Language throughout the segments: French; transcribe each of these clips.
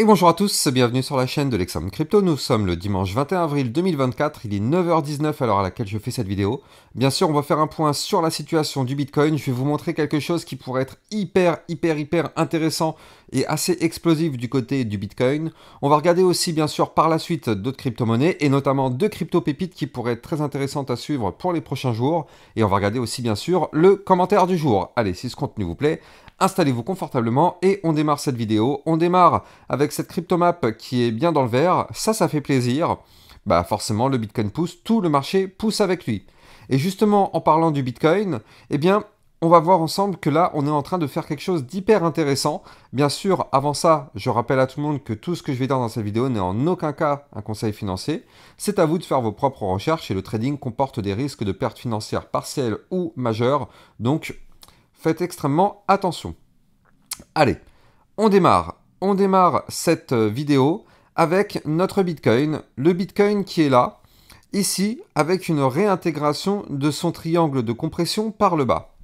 Et bonjour à tous, bienvenue sur la chaîne de l'Exam Crypto. Nous sommes le dimanche 21 avril 2024, il est 9h19 à l'heure à laquelle je fais cette vidéo. Bien sûr, on va faire un point sur la situation du Bitcoin. Je vais vous montrer quelque chose qui pourrait être hyper, hyper, hyper intéressant et assez explosif du côté du Bitcoin. On va regarder aussi, bien sûr, par la suite d'autres crypto-monnaies et notamment deux crypto-pépites qui pourraient être très intéressantes à suivre pour les prochains jours. Et on va regarder aussi, bien sûr, le commentaire du jour. Allez, si ce contenu vous plaît, Installez-vous confortablement et on démarre cette vidéo. On démarre avec cette crypto-map qui est bien dans le vert. Ça, ça fait plaisir. Bah forcément, le Bitcoin pousse, tout le marché pousse avec lui. Et justement, en parlant du Bitcoin, eh bien, on va voir ensemble que là, on est en train de faire quelque chose d'hyper intéressant. Bien sûr, avant ça, je rappelle à tout le monde que tout ce que je vais dire dans cette vidéo n'est en aucun cas un conseil financier. C'est à vous de faire vos propres recherches et le trading comporte des risques de pertes financières partielles ou majeures. Donc, Faites extrêmement attention. Allez, on démarre. On démarre cette euh, vidéo avec notre Bitcoin. Le Bitcoin qui est là, ici, avec une réintégration de son triangle de compression par le bas.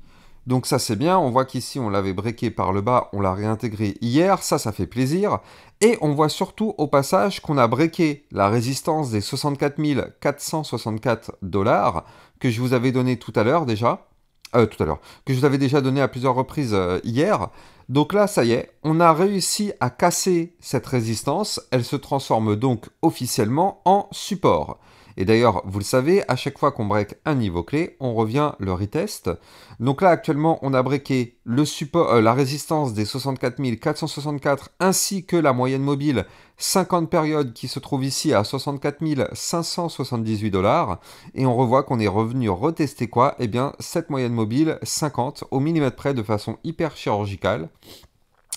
Donc ça c'est bien, on voit qu'ici on l'avait breaké par le bas, on l'a réintégré hier, ça ça fait plaisir. Et on voit surtout au passage qu'on a breaké la résistance des 64 464 dollars que je vous avais donné tout à l'heure déjà. Ah, euh, tout à l'heure, que je vous avais déjà donné à plusieurs reprises euh, hier. Donc là, ça y est, on a réussi à casser cette résistance. Elle se transforme donc officiellement en support. Et d'ailleurs, vous le savez, à chaque fois qu'on break un niveau clé, on revient le retest. Donc là, actuellement, on a breaké le support, euh, la résistance des 64 464 ainsi que la moyenne mobile 50 périodes qui se trouve ici à 64 578 dollars. Et on revoit qu'on est revenu retester quoi Eh bien, cette moyenne mobile 50 au millimètre près de façon hyper chirurgicale.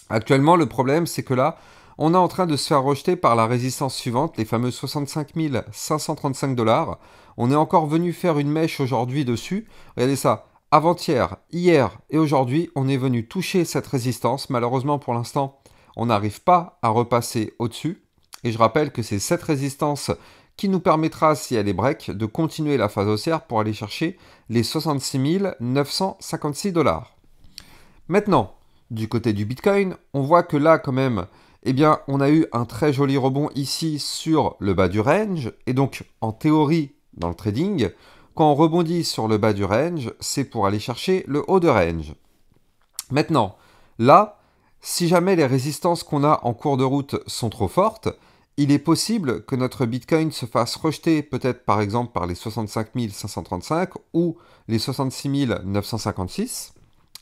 Actuellement, le problème, c'est que là, on est en train de se faire rejeter par la résistance suivante, les fameux 65 535 dollars. On est encore venu faire une mèche aujourd'hui dessus. Regardez ça, avant-hier, hier et aujourd'hui, on est venu toucher cette résistance. Malheureusement, pour l'instant, on n'arrive pas à repasser au-dessus. Et je rappelle que c'est cette résistance qui nous permettra, si elle est break, de continuer la phase haussière pour aller chercher les 66 956 dollars. Maintenant, du côté du Bitcoin, on voit que là, quand même, eh bien, on a eu un très joli rebond ici sur le bas du range. Et donc, en théorie, dans le trading, quand on rebondit sur le bas du range, c'est pour aller chercher le haut de range. Maintenant, là, si jamais les résistances qu'on a en cours de route sont trop fortes, il est possible que notre Bitcoin se fasse rejeter peut-être par exemple par les 65 535 ou les 66 956.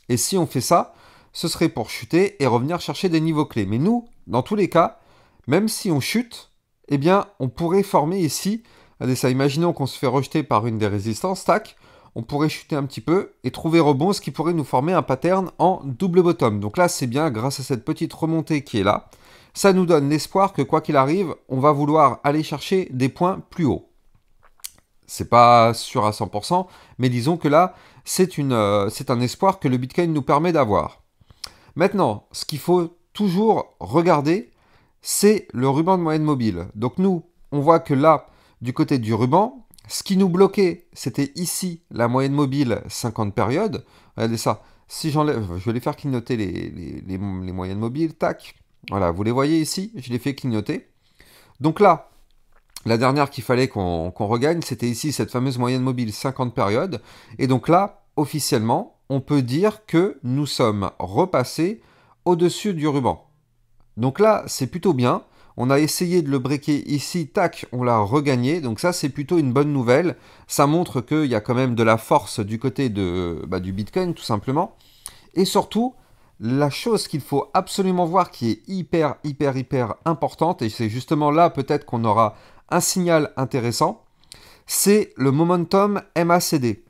Et si on fait ça, ce serait pour chuter et revenir chercher des niveaux clés. Mais nous, dans tous les cas, même si on chute, eh bien, on pourrait former ici Imaginons qu'on se fait rejeter par une des résistances, tac, on pourrait chuter un petit peu et trouver rebond, ce qui pourrait nous former un pattern en double bottom. Donc là, c'est bien grâce à cette petite remontée qui est là. Ça nous donne l'espoir que quoi qu'il arrive, on va vouloir aller chercher des points plus hauts. C'est pas sûr à 100%, mais disons que là, euh, c'est un espoir que le Bitcoin nous permet d'avoir. Maintenant, ce qu'il faut toujours regarder, c'est le ruban de moyenne mobile. Donc nous, on voit que là, du côté du ruban, ce qui nous bloquait, c'était ici la moyenne mobile 50 périodes. Regardez ça. Si j'enlève, je vais les faire clignoter les, moyennes mobiles. Tac. Voilà, vous les voyez ici, je les fais clignoter. Donc là, la dernière qu'il fallait qu'on regagne, c'était ici cette fameuse moyenne mobile 50 périodes. Et donc là, officiellement, on peut dire que nous sommes repassés au-dessus du ruban. Donc là, c'est plutôt bien. On a essayé de le breaker ici, tac, on l'a regagné. Donc ça, c'est plutôt une bonne nouvelle. Ça montre qu'il y a quand même de la force du côté de, bah, du Bitcoin, tout simplement. Et surtout, la chose qu'il faut absolument voir qui est hyper, hyper, hyper importante, et c'est justement là peut-être qu'on aura un signal intéressant, c'est le momentum MACD.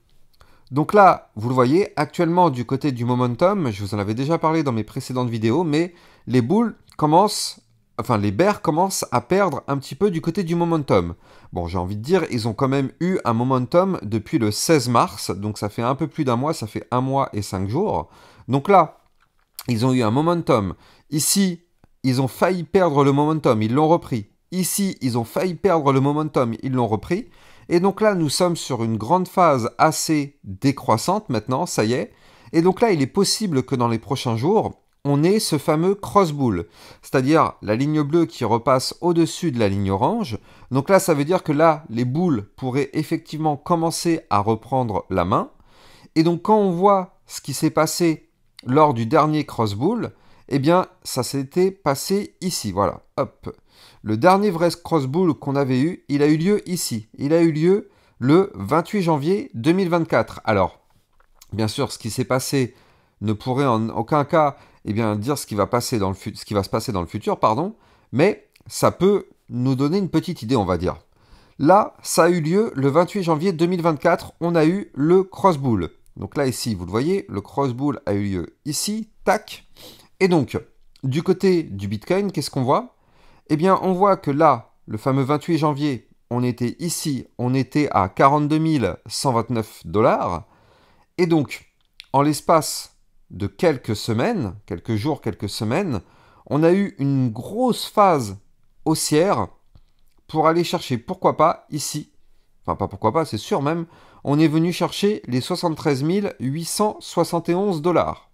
Donc là, vous le voyez, actuellement du côté du momentum, je vous en avais déjà parlé dans mes précédentes vidéos, mais les boules commencent, enfin les bears commencent à perdre un petit peu du côté du momentum. Bon, j'ai envie de dire, ils ont quand même eu un momentum depuis le 16 mars, donc ça fait un peu plus d'un mois, ça fait un mois et cinq jours. Donc là, ils ont eu un momentum. Ici, ils ont failli perdre le momentum, ils l'ont repris. Ici, ils ont failli perdre le momentum, ils l'ont repris. Et donc là, nous sommes sur une grande phase assez décroissante maintenant, ça y est. Et donc là, il est possible que dans les prochains jours, on ait ce fameux cross-bull, c'est-à-dire la ligne bleue qui repasse au-dessus de la ligne orange. Donc là, ça veut dire que là, les boules pourraient effectivement commencer à reprendre la main. Et donc quand on voit ce qui s'est passé lors du dernier cross-bull, eh bien, ça s'était passé ici, voilà, hop. Le dernier vrai crossbull qu'on avait eu, il a eu lieu ici. Il a eu lieu le 28 janvier 2024. Alors, bien sûr, ce qui s'est passé ne pourrait en aucun cas eh bien, dire ce qui, va se passer dans le futur, pardon, mais ça peut nous donner une petite idée, on va dire. Là, ça a eu lieu le 28 janvier 2024, on a eu le crossbull. Donc là, ici, vous le voyez, le crossbull a eu lieu ici, tac. Et donc, du côté du Bitcoin, qu'est-ce qu'on voit eh bien, on voit que là, le fameux 28 janvier, on était ici, on était à 42 129 dollars. Et donc, en l'espace de quelques semaines, quelques jours, quelques semaines, on a eu une grosse phase haussière pour aller chercher, pourquoi pas, ici. Enfin, pas pourquoi pas, c'est sûr même. On est venu chercher les 73 871 dollars.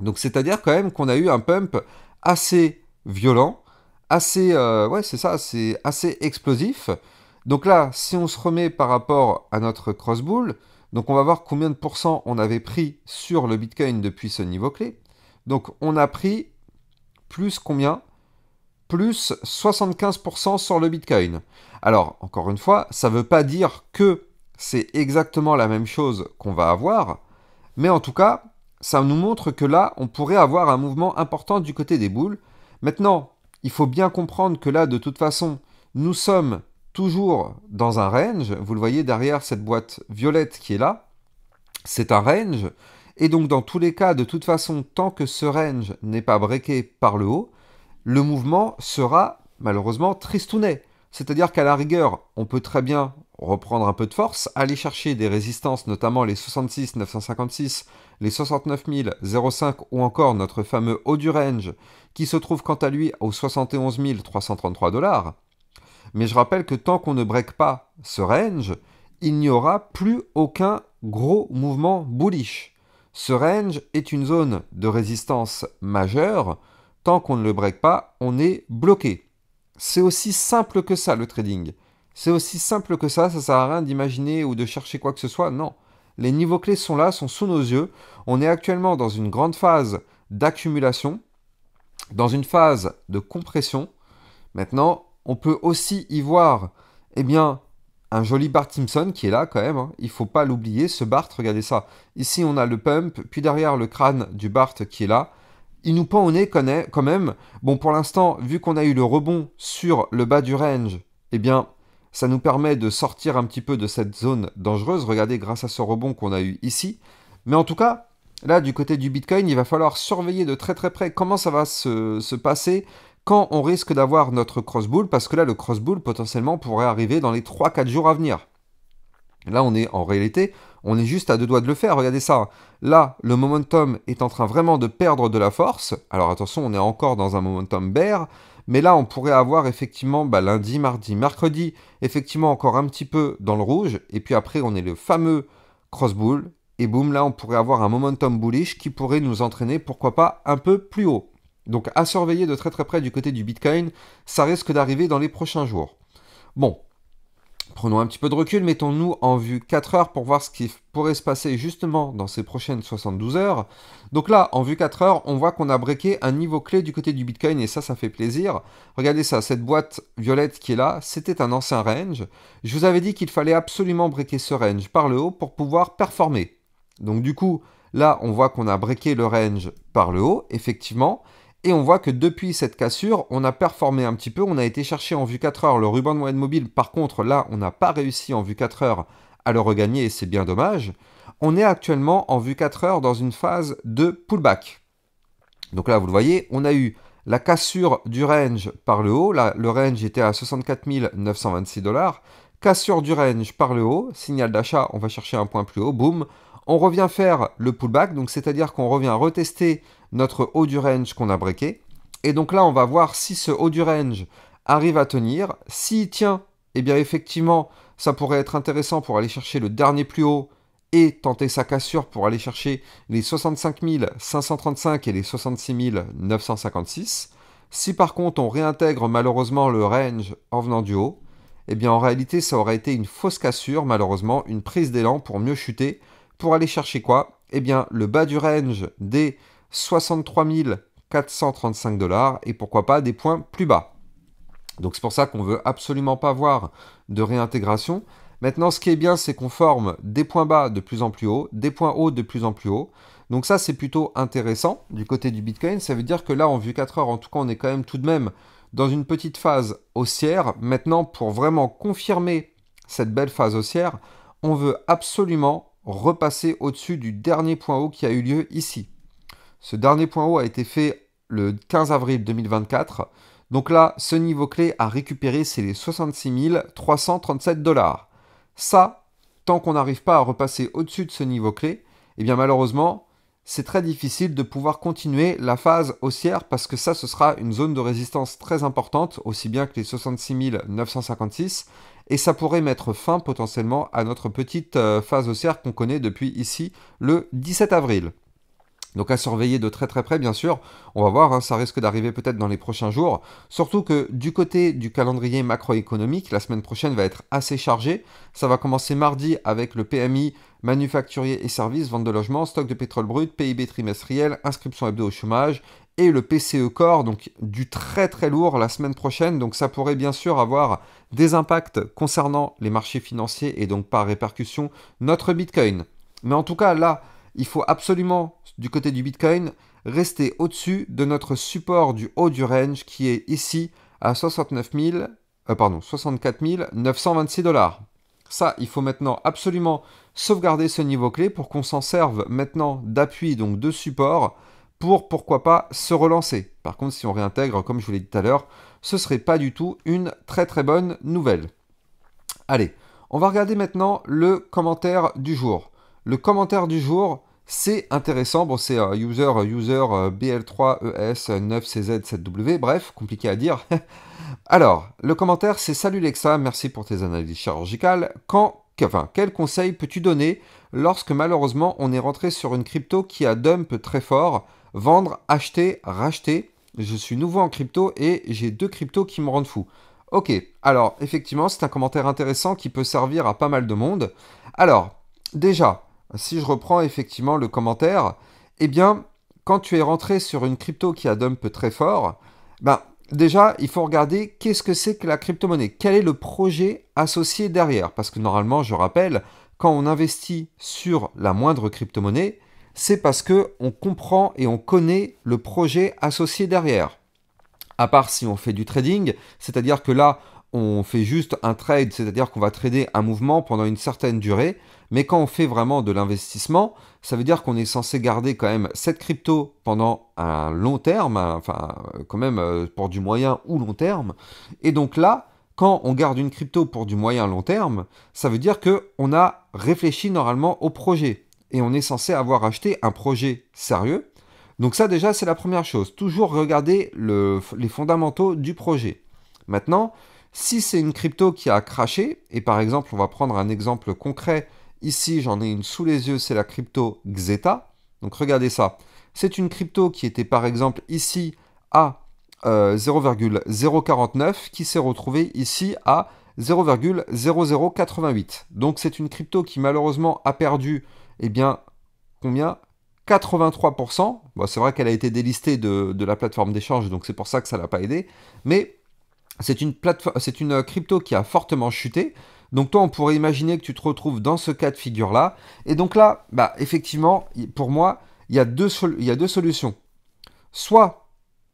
Donc, c'est-à-dire quand même qu'on a eu un pump assez violent assez, euh, ouais, c'est ça, c'est assez explosif. Donc là, si on se remet par rapport à notre crossbull, donc on va voir combien de pourcents on avait pris sur le Bitcoin depuis ce niveau clé. Donc on a pris plus combien Plus 75% sur le Bitcoin. Alors, encore une fois, ça ne veut pas dire que c'est exactement la même chose qu'on va avoir, mais en tout cas, ça nous montre que là, on pourrait avoir un mouvement important du côté des boules. Maintenant, il faut bien comprendre que là, de toute façon, nous sommes toujours dans un range. Vous le voyez derrière cette boîte violette qui est là. C'est un range. Et donc, dans tous les cas, de toute façon, tant que ce range n'est pas breaké par le haut, le mouvement sera malheureusement tristounet. C'est-à-dire qu'à la rigueur, on peut très bien reprendre un peu de force, aller chercher des résistances, notamment les 66 956, les 69005 ou encore notre fameux haut du range, qui se trouve quant à lui aux 71 333 dollars. Mais je rappelle que tant qu'on ne break pas ce range, il n'y aura plus aucun gros mouvement bullish. Ce range est une zone de résistance majeure. Tant qu'on ne le break pas, on est bloqué. C'est aussi simple que ça le trading. C'est aussi simple que ça, ça sert à rien d'imaginer ou de chercher quoi que ce soit, non. Les niveaux clés sont là, sont sous nos yeux. On est actuellement dans une grande phase d'accumulation, dans une phase de compression. Maintenant, on peut aussi y voir, eh bien, un joli Bart Simpson qui est là quand même. Il hein. Il faut pas l'oublier, ce Bart, regardez ça. Ici, on a le pump, puis derrière le crâne du Bart qui est là. Il nous pend au nez quand même. Bon, pour l'instant, vu qu'on a eu le rebond sur le bas du range, eh bien, ça nous permet de sortir un petit peu de cette zone dangereuse. Regardez, grâce à ce rebond qu'on a eu ici. Mais en tout cas, là, du côté du Bitcoin, il va falloir surveiller de très très près comment ça va se, passer quand on risque d'avoir notre cross parce que là, le cross potentiellement, pourrait arriver dans les 3-4 jours à venir. Là, on est en réalité, on est juste à deux doigts de le faire. Regardez ça. Là, le momentum est en train vraiment de perdre de la force. Alors attention, on est encore dans un momentum bear. Mais là, on pourrait avoir effectivement bah, lundi, mardi, mercredi, effectivement encore un petit peu dans le rouge. Et puis après, on est le fameux cross bull. Et boum, là, on pourrait avoir un momentum bullish qui pourrait nous entraîner, pourquoi pas, un peu plus haut. Donc à surveiller de très très près du côté du Bitcoin, ça risque d'arriver dans les prochains jours. Bon, Prenons un petit peu de recul, mettons-nous en vue 4 heures pour voir ce qui pourrait se passer justement dans ces prochaines 72 heures. Donc là, en vue 4 heures, on voit qu'on a breaké un niveau clé du côté du Bitcoin et ça, ça fait plaisir. Regardez ça, cette boîte violette qui est là, c'était un ancien range. Je vous avais dit qu'il fallait absolument breaker ce range par le haut pour pouvoir performer. Donc du coup, là, on voit qu'on a breaké le range par le haut, effectivement. Et on voit que depuis cette cassure, on a performé un petit peu, on a été chercher en vue 4 heures le ruban de moyenne mobile. Par contre, là, on n'a pas réussi en vue 4 heures à le regagner et c'est bien dommage. On est actuellement en vue 4 heures dans une phase de pullback. Donc là, vous le voyez, on a eu la cassure du range par le haut. Là, le range était à 64 926 dollars. Cassure du range par le haut, signal d'achat, on va chercher un point plus haut, boum. On revient faire le pullback, donc c'est-à-dire qu'on revient retester notre haut du range qu'on a breaké. Et donc là, on va voir si ce haut du range arrive à tenir. S'il tient, eh bien effectivement, ça pourrait être intéressant pour aller chercher le dernier plus haut et tenter sa cassure pour aller chercher les 65 535 et les 66 956. Si par contre on réintègre malheureusement le range en venant du haut, eh bien en réalité ça aurait été une fausse cassure, malheureusement, une prise d'élan pour mieux chuter, pour aller chercher quoi Eh bien le bas du range des 63 435 dollars et pourquoi pas des points plus bas. Donc c'est pour ça qu'on veut absolument pas voir de réintégration. Maintenant, ce qui est bien, c'est qu'on forme des points bas de plus en plus haut, des points hauts de plus en plus haut. Donc ça, c'est plutôt intéressant du côté du Bitcoin. Ça veut dire que là, en vue 4 heures, en tout cas, on est quand même tout de même dans une petite phase haussière. Maintenant, pour vraiment confirmer cette belle phase haussière, on veut absolument repasser au-dessus du dernier point haut qui a eu lieu ici. Ce dernier point haut a été fait le 15 avril 2024. Donc là, ce niveau clé à récupérer, c'est les 66 337 dollars. Ça, tant qu'on n'arrive pas à repasser au-dessus de ce niveau clé, eh bien malheureusement, c'est très difficile de pouvoir continuer la phase haussière parce que ça, ce sera une zone de résistance très importante, aussi bien que les 66 956, et ça pourrait mettre fin potentiellement à notre petite euh, phase haussière qu'on connaît depuis ici le 17 avril. Donc à surveiller de très très près, bien sûr. On va voir, hein, ça risque d'arriver peut-être dans les prochains jours. Surtout que du côté du calendrier macroéconomique, la semaine prochaine va être assez chargée. Ça va commencer mardi avec le PMI manufacturier et services, vente de logements, stock de pétrole brut, PIB trimestriel, inscription hebdo au chômage et le PCE Core, donc du très très lourd la semaine prochaine. Donc ça pourrait bien sûr avoir des impacts concernant les marchés financiers et donc par répercussion notre Bitcoin. Mais en tout cas là, il faut absolument du côté du Bitcoin, rester au-dessus de notre support du haut du range qui est ici à euh, pardon, 64 926 dollars. Ça, il faut maintenant absolument sauvegarder ce niveau clé pour qu'on s'en serve maintenant d'appui, donc de support, pour pourquoi pas se relancer. Par contre, si on réintègre, comme je vous l'ai dit tout à l'heure, ce serait pas du tout une très très bonne nouvelle. Allez, on va regarder maintenant le commentaire du jour. Le commentaire du jour, c'est intéressant, bon c'est euh, user euh, user euh, BL3ES9CZ7W, bref, compliqué à dire. Alors, le commentaire c'est Salut Lexa, merci pour tes analyses chirurgicales. Quand, quel conseil peux-tu donner lorsque malheureusement on est rentré sur une crypto qui a dump très fort Vendre, acheter, racheter. Je suis nouveau en crypto et j'ai deux cryptos qui me rendent fou. Ok, alors effectivement, c'est un commentaire intéressant qui peut servir à pas mal de monde. Alors, déjà, si je reprends effectivement le commentaire, eh bien, quand tu es rentré sur une crypto qui a dump très fort, ben, déjà, il faut regarder qu'est-ce que c'est que la crypto-monnaie, quel est le projet associé derrière. Parce que normalement, je rappelle, quand on investit sur la moindre crypto-monnaie, c'est parce qu'on comprend et on connaît le projet associé derrière. À part si on fait du trading, c'est-à-dire que là, on fait juste un trade, c'est-à-dire qu'on va trader un mouvement pendant une certaine durée, mais quand on fait vraiment de l'investissement, ça veut dire qu'on est censé garder quand même cette crypto pendant un long terme, enfin euh, quand même euh, pour du moyen ou long terme. Et donc là, quand on garde une crypto pour du moyen long terme, ça veut dire que on a réfléchi normalement au projet. Et on est censé avoir acheté un projet sérieux. Donc ça déjà, c'est la première chose. Toujours regarder les fondamentaux du projet. Maintenant, si c'est une crypto qui a craché, et par exemple, on va prendre un exemple concret Ici, j'en ai une sous les yeux, c'est la crypto Xeta. Donc regardez ça. C'est une crypto qui était par exemple ici à 0,049 euh, qui s'est retrouvée ici à 0,0088. Donc c'est une crypto qui malheureusement a perdu, eh bien, combien 83%. c'est vrai qu'elle a été délistée de, la plateforme d'échange, donc c'est pour ça que ça ne l'a pas aidé. Mais c'est une, une, crypto qui a fortement chuté. Donc toi, on pourrait imaginer que tu te retrouves dans ce cas de figure-là. Et donc là, bah, effectivement, pour moi, il y, a deux solutions. Soit,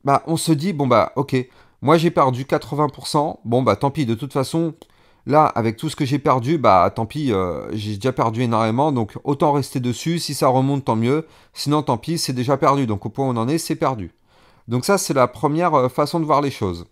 bah, on se dit, bon bah ok, moi j'ai perdu 80%, bon bah tant pis, de toute façon, là, avec tout ce que j'ai perdu, bah tant pis, euh, j'ai déjà perdu énormément, donc autant rester dessus, si ça remonte, tant mieux, sinon tant pis, c'est déjà perdu, donc au point où on en est, c'est perdu. Donc ça, c'est la première euh, façon de voir les choses.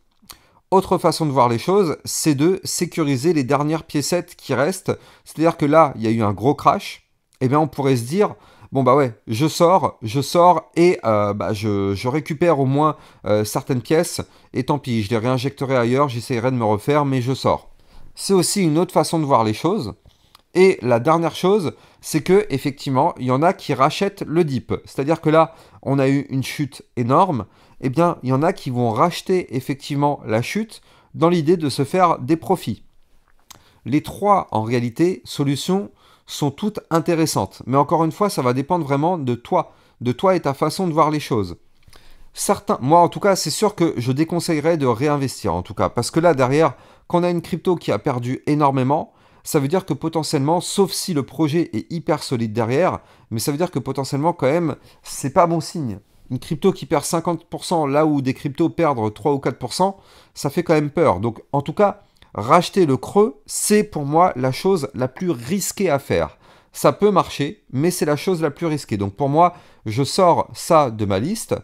Autre façon de voir les choses, c'est de sécuriser les dernières piécettes qui restent. C'est-à-dire que là, il y a eu un gros crash. Eh bien, on pourrait se dire, bon bah ouais, je sors, je sors et euh, bah, je, récupère au moins euh, certaines pièces. Et tant pis, je les réinjecterai ailleurs, J'essaierai de me refaire, mais je sors. C'est aussi une autre façon de voir les choses. Et la dernière chose, c'est que effectivement, il y en a qui rachètent le dip. C'est-à-dire que là, on a eu une chute énorme eh bien, il y en a qui vont racheter effectivement la chute dans l'idée de se faire des profits. Les trois, en réalité, solutions sont toutes intéressantes. Mais encore une fois, ça va dépendre vraiment de toi, de toi et ta façon de voir les choses. Certains, moi en tout cas, c'est sûr que je déconseillerais de réinvestir en tout cas, parce que là derrière, quand on a une crypto qui a perdu énormément, ça veut dire que potentiellement, sauf si le projet est hyper solide derrière, mais ça veut dire que potentiellement quand même, c'est pas bon signe une crypto qui perd 50% là où des cryptos perdent 3 ou 4%, ça fait quand même peur. Donc en tout cas, racheter le creux, c'est pour moi la chose la plus risquée à faire. Ça peut marcher, mais c'est la chose la plus risquée. Donc pour moi, je sors ça de ma liste,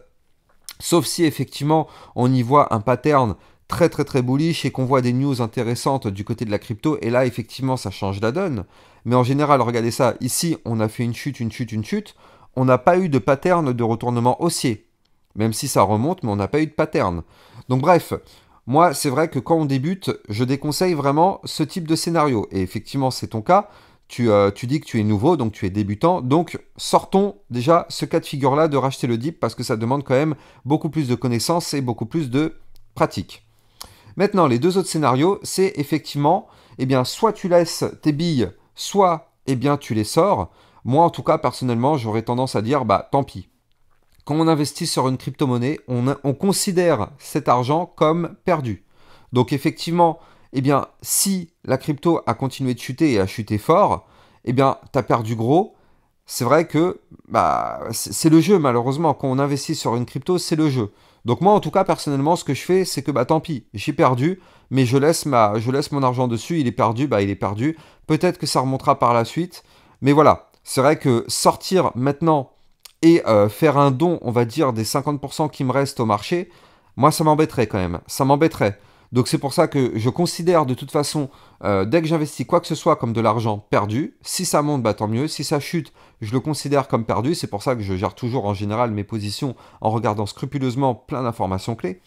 sauf si effectivement on y voit un pattern très très très bullish et qu'on voit des news intéressantes du côté de la crypto, et là effectivement ça change la donne. Mais en général, regardez ça, ici on a fait une chute, une chute, une chute on n'a pas eu de pattern de retournement haussier. Même si ça remonte, mais on n'a pas eu de pattern. Donc bref, moi c'est vrai que quand on débute, je déconseille vraiment ce type de scénario. Et effectivement, c'est ton cas. Euh, tu, dis que tu es nouveau, donc tu es débutant. Donc sortons déjà ce cas de figure-là de racheter le dip parce que ça demande quand même beaucoup plus de connaissances et beaucoup plus de pratique. Maintenant, les deux autres scénarios, c'est effectivement, eh bien, soit tu laisses tes billes, soit eh bien, tu les sors. Moi, en tout cas, personnellement, j'aurais tendance à dire, bah, tant pis. Quand on investit sur une crypto-monnaie, on, considère cet argent comme perdu. Donc, effectivement, eh bien, si la crypto a continué de chuter et a chuté fort, eh bien, tu as perdu gros. C'est vrai que bah, c'est le jeu, malheureusement. Quand on investit sur une crypto, c'est le jeu. Donc moi, en tout cas, personnellement, ce que je fais, c'est que bah tant pis, j'ai perdu, mais je laisse, ma, je laisse mon argent dessus, il est perdu, bah il est perdu. Peut-être que ça remontera par la suite, mais voilà c'est vrai que sortir maintenant et euh, faire un don, on va dire, des 50% qui me restent au marché, moi, ça m'embêterait quand même. Ça m'embêterait. Donc c'est pour ça que je considère de toute façon, euh, dès que j'investis quoi que ce soit comme de l'argent perdu, si ça monte, bah, tant mieux. Si ça chute, je le considère comme perdu. C'est pour ça que je gère toujours en général mes positions en regardant scrupuleusement plein d'informations clés.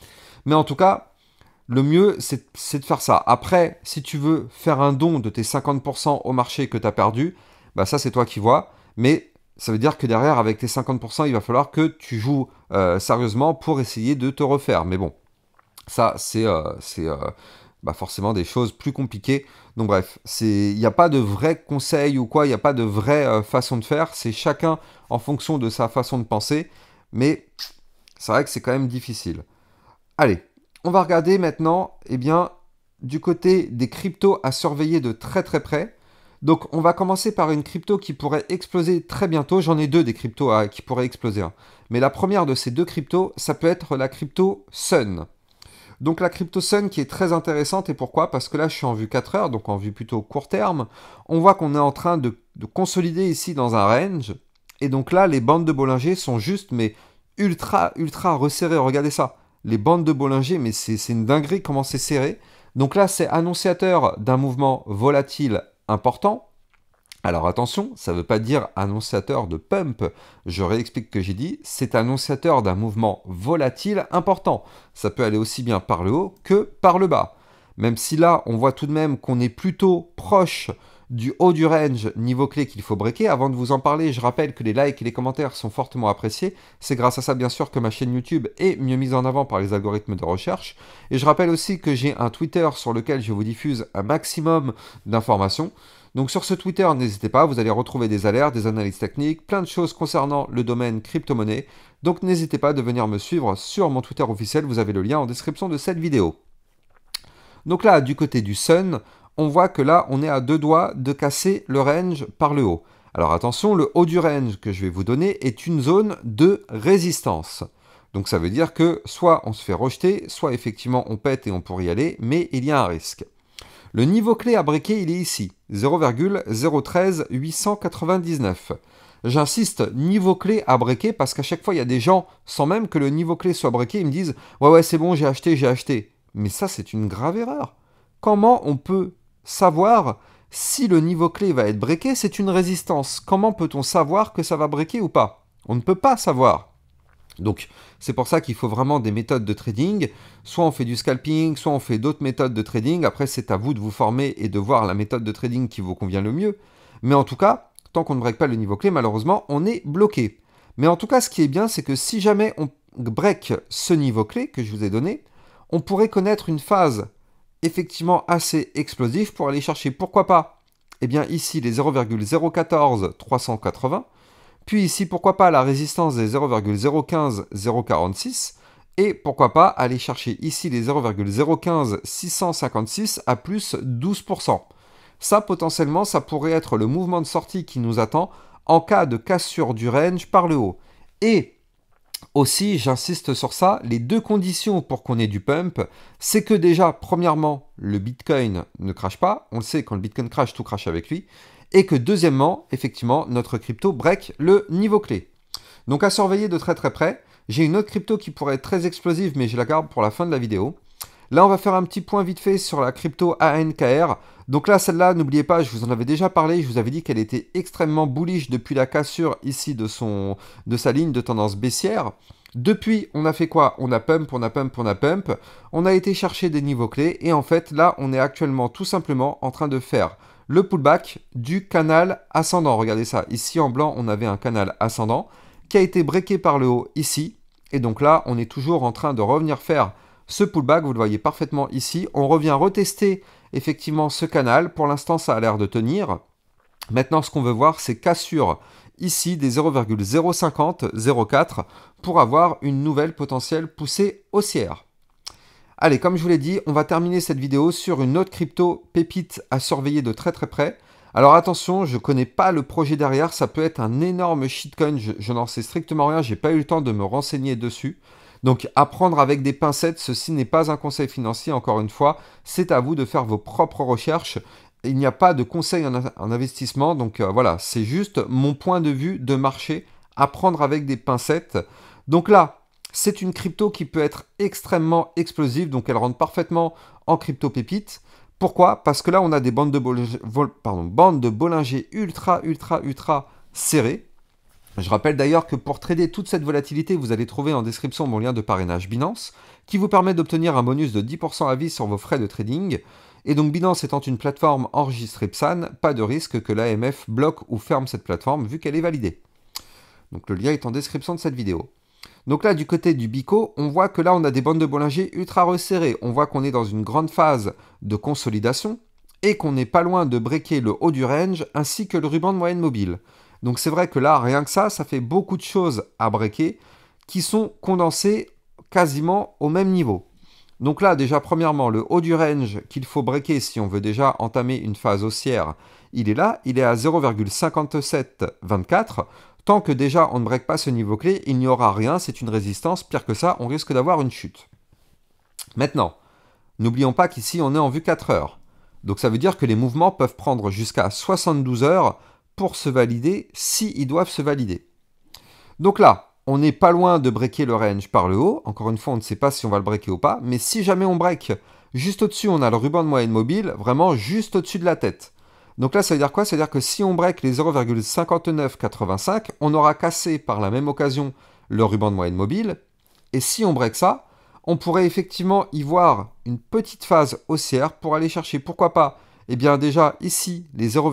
Mais en tout cas, le mieux, c'est de faire ça. Après, si tu veux faire un don de tes 50% au marché que tu as perdu, bah, ça c'est toi qui vois, mais ça veut dire que derrière, avec tes 50%, il va falloir que tu joues euh, sérieusement pour essayer de te refaire. Mais bon, ça c'est euh, euh, bah, forcément des choses plus compliquées. Donc bref, il n'y a pas de vrai conseil ou quoi, il n'y a pas de vraie façon de faire, c'est chacun en fonction de sa façon de penser, mais c'est vrai que c'est quand même difficile. Allez, on va regarder maintenant eh bien, du côté des cryptos à surveiller de très très près. Donc on va commencer par une crypto qui pourrait exploser très bientôt. J'en ai deux des cryptos ah, qui pourraient exploser. Hein. Mais la première de ces deux cryptos, ça peut être la crypto Sun. Donc la crypto Sun qui est très intéressante et pourquoi Parce que là je suis en vue 4 heures, donc en vue plutôt court terme. On voit qu'on est en train de, de, consolider ici dans un range. Et donc là les bandes de Bollinger sont juste mais ultra ultra resserrées. Regardez ça. Les bandes de Bollinger, mais c'est une dinguerie comment c'est serré. Donc là c'est annonciateur d'un mouvement volatile important. Alors attention, ça ne veut pas dire annonciateur de pump, je réexplique ce que j'ai dit, c'est annonciateur d'un mouvement volatile important. Ça peut aller aussi bien par le haut que par le bas. Même si là, on voit tout de même qu'on est plutôt proche du haut du range niveau clé qu'il faut breaker. Avant de vous en parler, je rappelle que les likes et les commentaires sont fortement appréciés. C'est grâce à ça, bien sûr, que ma chaîne YouTube est mieux mise en avant par les algorithmes de recherche. Et je rappelle aussi que j'ai un Twitter sur lequel je vous diffuse un maximum d'informations. Donc sur ce Twitter, n'hésitez pas, vous allez retrouver des alertes, des analyses techniques, plein de choses concernant le domaine crypto-monnaie. Donc n'hésitez pas de venir me suivre sur mon Twitter officiel, vous avez le lien en description de cette vidéo. Donc là, du côté du Sun, on voit que là, on est à deux doigts de casser le range par le haut. Alors attention, le haut du range que je vais vous donner est une zone de résistance. Donc ça veut dire que soit on se fait rejeter, soit effectivement on pète et on pourrait y aller, mais il y a un risque. Le niveau clé à briquer, il est ici, 0,013899. J'insiste, niveau clé à briquer, parce qu'à chaque fois, il y a des gens, sans même que le niveau clé soit briqué, ils me disent « Ouais, ouais, c'est bon, j'ai acheté, j'ai acheté ». Mais ça, c'est une grave erreur. Comment on peut savoir si le niveau clé va être breaké, c'est une résistance. Comment peut-on savoir que ça va breaker ou pas On ne peut pas savoir. Donc c'est pour ça qu'il faut vraiment des méthodes de trading. Soit on fait du scalping, soit on fait d'autres méthodes de trading. Après c'est à vous de vous former et de voir la méthode de trading qui vous convient le mieux. Mais en tout cas, tant qu'on ne break pas le niveau clé, malheureusement, on est bloqué. Mais en tout cas, ce qui est bien, c'est que si jamais on break ce niveau clé que je vous ai donné, on pourrait connaître une phase effectivement assez explosif pour aller chercher, pourquoi pas, et eh bien ici les 0,014 380, puis ici pourquoi pas la résistance des 0,015 046, et pourquoi pas aller chercher ici les 0,015 656 à plus 12%. Ça potentiellement ça pourrait être le mouvement de sortie qui nous attend en cas de cassure du range par le haut. Et aussi, j'insiste sur ça, les deux conditions pour qu'on ait du pump, c'est que déjà, premièrement, le Bitcoin ne crache pas. On le sait, quand le Bitcoin crache, tout crache avec lui. Et que deuxièmement, effectivement, notre crypto break le niveau clé. Donc à surveiller de très très près. J'ai une autre crypto qui pourrait être très explosive, mais je la garde pour la fin de la vidéo. Là, on va faire un petit point vite fait sur la crypto ANKR. Donc là, celle-là, n'oubliez pas, je vous en avais déjà parlé, je vous avais dit qu'elle était extrêmement bullish depuis la cassure ici de, son, de sa ligne de tendance baissière. Depuis, on a fait quoi On a pump, on a pump, on a pump. On a été chercher des niveaux clés et en fait, là, on est actuellement tout simplement en train de faire le pullback du canal ascendant. Regardez ça, ici en blanc, on avait un canal ascendant qui a été breaké par le haut ici. Et donc là, on est toujours en train de revenir faire ce pullback. Vous le voyez parfaitement ici. On revient retester effectivement ce canal. Pour l'instant, ça a l'air de tenir. Maintenant, ce qu'on veut voir, c'est cassure ici des 0,050-0,4 pour avoir une nouvelle potentielle poussée haussière. Allez, comme je vous l'ai dit, on va terminer cette vidéo sur une autre crypto pépite à surveiller de très très près. Alors attention, je ne connais pas le projet derrière, ça peut être un énorme shitcoin, je, je n'en sais strictement rien, j'ai pas eu le temps de me renseigner dessus. Donc apprendre avec des pincettes, ceci n'est pas un conseil financier, encore une fois, c'est à vous de faire vos propres recherches. Il n'y a pas de conseil en, investissement, donc euh, voilà, c'est juste mon point de vue de marché, apprendre avec des pincettes. Donc là, c'est une crypto qui peut être extrêmement explosive, donc elle rentre parfaitement en crypto pépite. Pourquoi Parce que là, on a des bandes de, Pardon, bandes de Bollinger ultra, ultra, ultra serrées. Je rappelle d'ailleurs que pour trader toute cette volatilité, vous allez trouver en description mon lien de parrainage Binance, qui vous permet d'obtenir un bonus de 10% à vie sur vos frais de trading. Et donc Binance étant une plateforme enregistrée PSAN, pas de risque que l'AMF bloque ou ferme cette plateforme vu qu'elle est validée. Donc le lien est en description de cette vidéo. Donc là, du côté du Bico, on voit que là, on a des bandes de Bollinger ultra resserrées. On voit qu'on est dans une grande phase de consolidation et qu'on n'est pas loin de breaker le haut du range ainsi que le ruban de moyenne mobile. Donc c'est vrai que là, rien que ça, ça fait beaucoup de choses à breaker qui sont condensées quasiment au même niveau. Donc là, déjà, premièrement, le haut du range qu'il faut breaker si on veut déjà entamer une phase haussière, il est là, il est à 0,5724. Tant que déjà on ne break pas ce niveau clé, il n'y aura rien, c'est une résistance, pire que ça, on risque d'avoir une chute. Maintenant, n'oublions pas qu'ici on est en vue 4 heures. Donc ça veut dire que les mouvements peuvent prendre jusqu'à 72 heures pour se valider s'ils doivent se valider. Donc là, on n'est pas loin de breaker le range par le haut. Encore une fois, on ne sait pas si on va le breaker ou pas. Mais si jamais on break, juste au-dessus, on a le ruban de moyenne mobile, vraiment juste au-dessus de la tête. Donc là, ça veut dire quoi Ça veut dire que si on break les 0,5985, on aura cassé par la même occasion le ruban de moyenne mobile. Et si on break ça, on pourrait effectivement y voir une petite phase haussière pour aller chercher, pourquoi pas, eh bien déjà ici, les 0,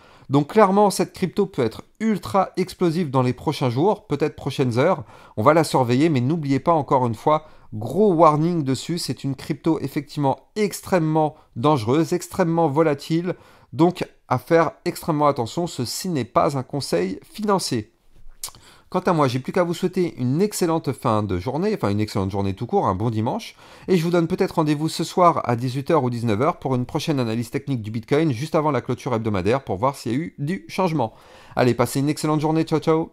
Donc clairement, cette crypto peut être ultra explosive dans les prochains jours, peut-être prochaines heures. On va la surveiller, mais n'oubliez pas encore une fois, gros warning dessus, c'est une crypto effectivement extrêmement dangereuse, extrêmement volatile. Donc à faire extrêmement attention, ceci n'est pas un conseil financier. Quant à moi, j'ai plus qu'à vous souhaiter une excellente fin de journée, enfin une excellente journée tout court, un bon dimanche, et je vous donne peut-être rendez-vous ce soir à 18h ou 19h pour une prochaine analyse technique du Bitcoin juste avant la clôture hebdomadaire pour voir s'il y a eu du changement. Allez, passez une excellente journée, ciao ciao